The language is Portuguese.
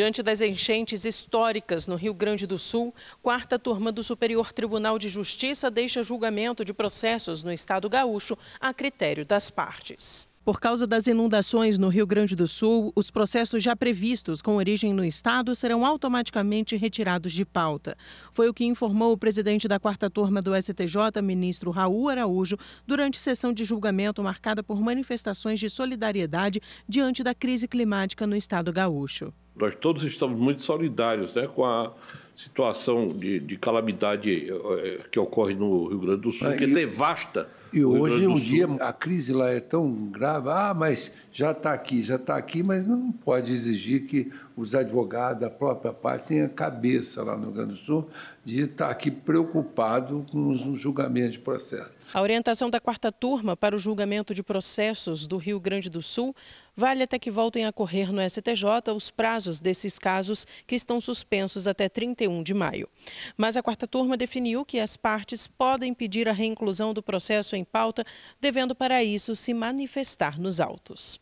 Diante das enchentes históricas no Rio Grande do Sul, quarta turma do Superior Tribunal de Justiça deixa julgamento de processos no estado gaúcho a critério das partes. Por causa das inundações no Rio Grande do Sul, os processos já previstos com origem no Estado serão automaticamente retirados de pauta. Foi o que informou o presidente da quarta turma do STJ, ministro Raul Araújo, durante sessão de julgamento marcada por manifestações de solidariedade diante da crise climática no Estado gaúcho. Nós todos estamos muito solidários né, com a situação de, de calamidade eh, eh, que ocorre no Rio Grande do Sul, ah, que é e, devasta. E hoje um dia a crise lá é tão grave, ah, mas já está aqui, já está aqui, mas não pode exigir que os advogados, a própria parte, tenha cabeça lá no Rio Grande do Sul de estar tá aqui preocupado com os julgamentos de processo. A orientação da quarta turma para o julgamento de processos do Rio Grande do Sul vale até que voltem a correr no STJ os prazos desses casos que estão suspensos até 30 31 de maio. Mas a quarta turma definiu que as partes podem pedir a reinclusão do processo em pauta, devendo para isso se manifestar nos autos.